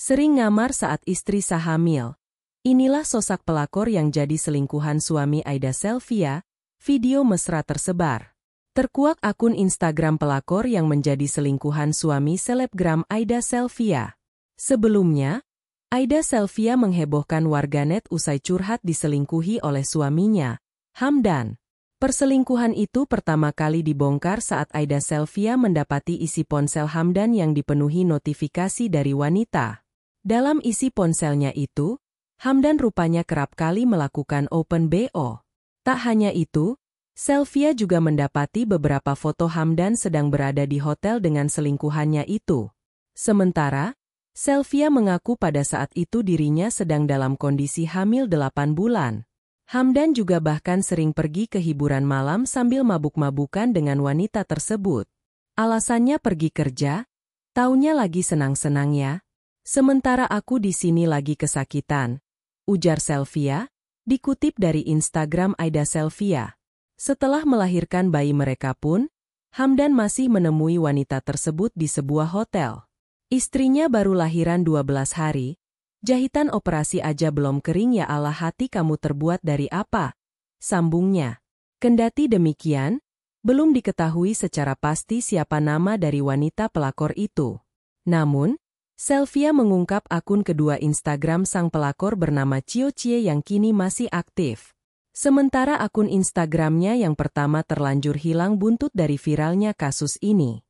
sering ngamar saat istri sahamil. Inilah sosok pelakor yang jadi selingkuhan suami Aida Selvia, video mesra tersebar. Terkuak akun Instagram pelakor yang menjadi selingkuhan suami selebgram Aida Selvia. Sebelumnya, Aida Selvia menghebohkan warganet usai curhat diselingkuhi oleh suaminya, Hamdan. Perselingkuhan itu pertama kali dibongkar saat Aida Selvia mendapati isi ponsel Hamdan yang dipenuhi notifikasi dari wanita. Dalam isi ponselnya itu, Hamdan rupanya kerap kali melakukan open BO. Tak hanya itu, Selvia juga mendapati beberapa foto Hamdan sedang berada di hotel dengan selingkuhannya itu. Sementara, Selvia mengaku pada saat itu dirinya sedang dalam kondisi hamil 8 bulan. Hamdan juga bahkan sering pergi ke hiburan malam sambil mabuk-mabukan dengan wanita tersebut. Alasannya pergi kerja, taunya lagi senang senang ya. Sementara aku di sini lagi kesakitan. Ujar Selvia, dikutip dari Instagram Aida Selvia. Setelah melahirkan bayi mereka pun, Hamdan masih menemui wanita tersebut di sebuah hotel. Istrinya baru lahiran 12 hari. Jahitan operasi aja belum kering ya Allah hati kamu terbuat dari apa? Sambungnya. Kendati demikian, belum diketahui secara pasti siapa nama dari wanita pelakor itu. Namun, Selvia mengungkap akun kedua Instagram sang pelakor bernama Cio Cie yang kini masih aktif. Sementara akun Instagramnya yang pertama terlanjur hilang buntut dari viralnya kasus ini.